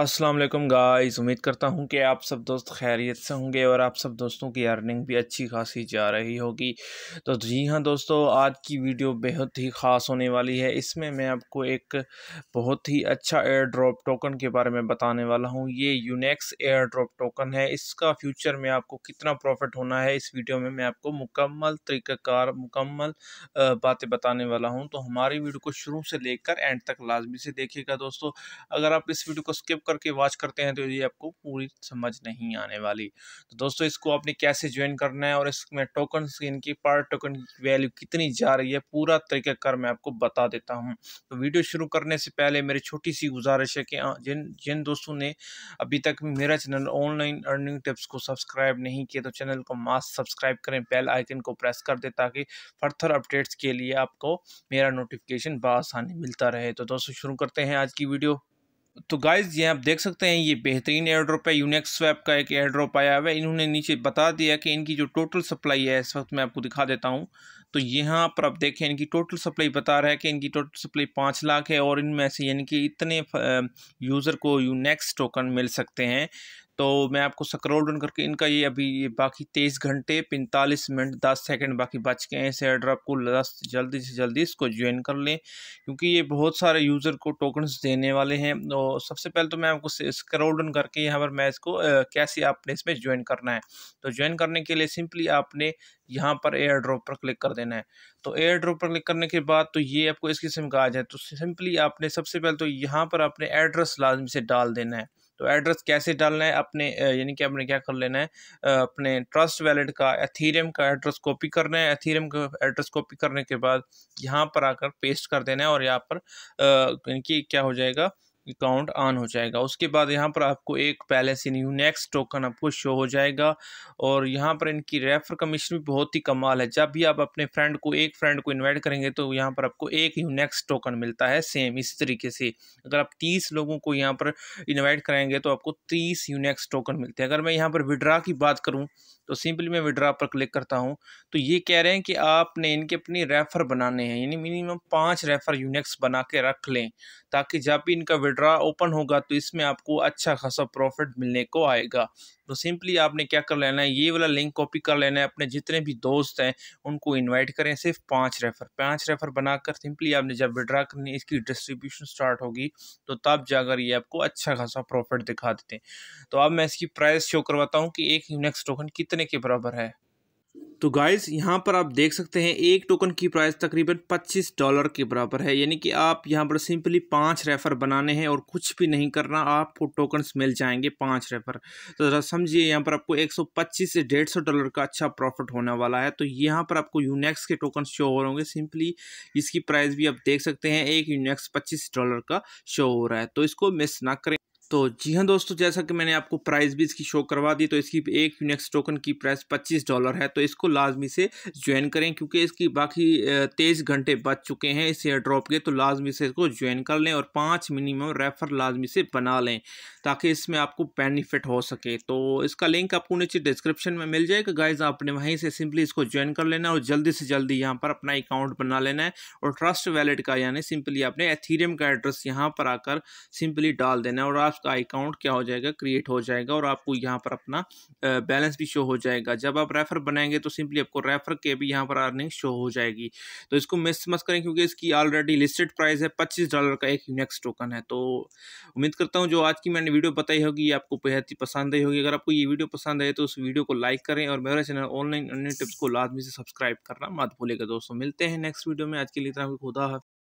अस्सलाम वालेकुम गाइस उम्मीद करता हूँ कि आप सब दोस्त खैरियत से होंगे और आप सब दोस्तों की अर्निंग भी अच्छी खासी जा रही होगी तो जी हाँ दोस्तों आज की वीडियो बेहद ही ख़ास होने वाली है इसमें मैं आपको एक बहुत ही अच्छा एयर ड्रॉप टोकन के बारे में बताने वाला हूँ ये यूनेक्स एयर ड्रॉप टोकन है इसका फ्यूचर में आपको कितना प्रॉफिट होना है इस वीडियो में मैं आपको मुकम्मल तरीक़ाकार मुकम्मल बातें बताने वाला हूँ तो हमारी वीडियो को शुरू से लेकर एंड तक लाजमी से देखिएगा दोस्तों अगर आप इस वीडियो को स्किप करके वॉच करते हैं तो ये आपको पूरी समझ नहीं आने वाली तो दोस्तों इसको आपने कैसे ज्वाइन करना है और इसमें टोकन इनकी पर टोकन वैल्यू कितनी जा रही है पूरा तरीक़ाकार मैं आपको बता देता हूँ तो वीडियो शुरू करने से पहले मेरी छोटी सी गुजारिश है कि जिन जिन दोस्तों ने अभी तक मेरा चैनल ऑनलाइन अर्निंग टिप्स को सब्सक्राइब नहीं किया तो चैनल को मास्क सब्सक्राइब करें बेल आइकन को प्रेस कर दे ताकि फर्थर अपडेट्स के लिए आपको मेरा नोटिफिकेशन बसानी मिलता रहे तो दोस्तों शुरू करते हैं आज की वीडियो तो गाइज ये आप देख सकते हैं ये बेहतरीन एयर ड्रॉप है यूनेक्स स्वैप का एक एयर ड्रॉप आया हुआ है इन्होंने नीचे बता दिया कि इनकी जो टोटल सप्लाई है इस वक्त मैं आपको दिखा देता हूँ तो यहाँ पर आप देखें इनकी टोटल सप्लाई बता रहा है कि इनकी टोटल सप्लाई पाँच लाख है और इनमें से यानी कि इतने यूज़र को यू नेक्स्ट टोकन मिल सकते हैं तो मैं आपको स्क्रोल डाउन करके इनका ये अभी ये बाकी तेईस घंटे पैंतालीस मिनट दस सेकंड बाकी बच गए हैं इस एड्रॉप आपको दस जल्दी से जल्दी इसको ज्वाइन कर लें क्योंकि ये बहुत सारे यूज़र को टोकन्स देने वाले हैं तो सबसे पहले तो मैं आपको स्क्रोल डाउन करके यहाँ पर मैं इसको कैसे आपने इसमें ज्वाइन करना है तो ज्वाइन करने के लिए सिंपली आपने यहाँ पर एयर ड्रॉप पर क्लिक कर देना है तो एयर ड्रॉप पर क्लिक करने के बाद तो ये आपको इस किस्म का आ जाए तो सिंपली आपने सबसे पहले तो यहाँ पर आपने एड्रेस लाजमी से डाल देना है तो एड्रेस कैसे डालना है अपने यानी कि आपने क्या कर लेना है अपने ट्रस्ट वैलेट का एथीरियम का एड्रेस कॉपी करना है एथीरियम का एड्रेस कॉपी करने के बाद यहाँ पर आकर पेस्ट कर देना है और यहाँ पर यानी कि क्या हो जाएगा अकाउंट ऑन हो जाएगा उसके बाद यहाँ पर आपको एक पहले से न्यू नेक्स्ट टोकन आपको शो हो जाएगा और यहाँ पर इनकी रेफर कमीशन भी बहुत ही कमाल है जब भी आप अपने फ्रेंड को एक फ्रेंड को इन्वाइट करेंगे तो यहाँ पर आपको एक न्यू नेक्स्ट टोकन मिलता है सेम इस तरीके से अगर आप तीस लोगों को यहाँ पर इन्वाइट कराएंगे तो आपको तीस यूनेक्स टोकन मिलते हैं अगर मैं यहाँ पर विड्रा की बात करूँ तो सिंपली मैं विड्रा पर क्लिक करता हूँ तो ये कह रहे हैं कि आपने इनके अपनी रेफर बनाने हैं यानी मिनिमम पाँच रेफर यूनेक्स बना के रख लें ताकि जब भी इनका ड्रा ओपन होगा तो इसमें आपको अच्छा खासा प्रॉफिट मिलने को आएगा तो सिंपली आपने क्या कर लेना है ये वाला लिंक कॉपी कर लेना है अपने जितने भी दोस्त हैं उनको इनवाइट करें सिर्फ पाँच रेफर पाँच रेफर बनाकर सिंपली आपने जब विड्रा करनी इसकी डिस्ट्रीब्यूशन स्टार्ट होगी तो तब जाकर ये आपको अच्छा खासा प्रॉफिट दिखा देते हैं तो अब मैं इसकी प्राइस शो करवाता हूँ कि एक यूनेक्स टोकन कितने के बराबर है तो गाइस यहाँ पर आप देख सकते हैं एक टोकन की प्राइस तकरीबन 25 डॉलर के बराबर है यानी कि आप यहाँ पर सिंपली पांच रेफर बनाने हैं और कुछ भी नहीं करना आपको टोकन्स मिल जाएंगे पांच रेफर तो ज़रा समझिए यहाँ पर आपको 125 से डेढ़ सौ डॉलर का अच्छा प्रॉफिट होने वाला है तो यहाँ पर आपको यूनेक्स के टोकन शो हो रहे होंगे सिंपली इसकी प्राइस भी आप देख सकते हैं एक यूनेक्स पच्चीस डॉलर का शो हो रहा है तो इसको मिस ना करें तो जी हाँ दोस्तों जैसा कि मैंने आपको प्राइस भी इसकी शो करवा दी तो इसकी एक यूनिक्स टोकन की प्राइस 25 डॉलर है तो इसको लाजमी से ज्वाइन करें क्योंकि इसकी बाकी तेईस घंटे बच चुके हैं इस एयर ड्रॉप के तो लाजमी से इसको ज्वाइन कर लें और पाँच मिनिमम रेफर लाजमी से बना लें ताकि इसमें आपको बेनिफिट हो सके तो इसका लिंक आपको नीचे डिस्क्रिप्शन में मिल जाएगा गाइज आपने वहीं से सिंपली इसको ज्वाइन कर लेना और जल्दी से जल्दी यहाँ पर अपना अकाउंट बना लेना है और ट्रस्ट वैलेट का यानी सिंपली आपने एथीरियम का एड्रेस यहाँ पर आकर सिंपली डाल देना है और आप आपका अकाउंट क्या हो जाएगा क्रिएट हो जाएगा और आपको यहाँ पर अपना बैलेंस भी शो हो जाएगा जब आप रेफर बनाएंगे तो सिंपली आपको रेफर के भी यहाँ पर अर्निंग शो हो जाएगी तो इसको मिस मत करें क्योंकि इसकी ऑलरेडी लिस्टेड प्राइस है पच्चीस डॉलर का एक यूनेक्स टोकन है तो उम्मीद करता हूँ जो आज की मैंने वीडियो बताई होगी आपको बेहद ही पसंद आई होगी अगर आपको ये वीडियो पसंद आए तो उस वीडियो को लाइक करें और मेरा चैनल ऑनलाइन अन्य टिप्स को लाजमी से सब्सक्राइब करना मत भूलेगा दोस्तों मिलते हैं नेक्स्ट वीडियो में आज के लिए इतना खुदा